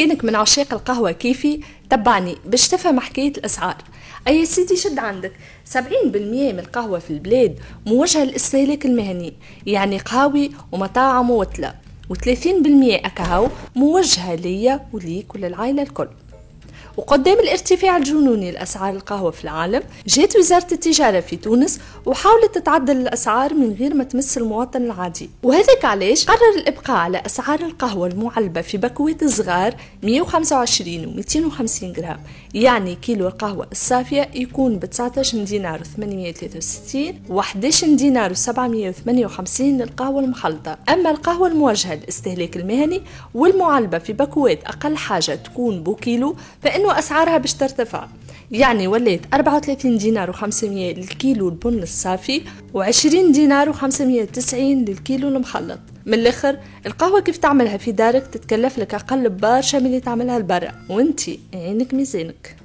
كانك من عشاق القهوة كيفي تبعني باش تفهم حكاية الأسعار أي سيدي شد عندك 70% من القهوة في البلاد موجهة للاستهلاك المهني يعني قهاوي ومطاعم ووتلة و30% أكهو موجهة ليا وليك وللعائلة الكل وقدام الارتفاع الجنوني لأسعار القهوة في العالم جات وزارة التجارة في تونس وحاولت تتعدل الأسعار من غير ما تمس المواطن العادي وهذاك علاش قرر الإبقاء على أسعار القهوة المعلبة في بكويت صغار 125 و 250 جرام يعني كيلو القهوة الصافية يكون ب 19 دينار و 863 و 11 دينار و 758 للقهوة المخلطة أما القهوة الموجهة للاستهلاك المهني والمعلبة في بكويت أقل حاجة تكون بوكيلو فإن لانه اسعارها باش ترتفع يعني وليت 34 دينار و500 للكيلو البن الصافي و20 دينار و590 للكيلو المخلط من الاخر القهوة كيف تعملها في دارك تتكلف لك اقل برشا من اللي تعملها لبرا وانتي عينك ميزانك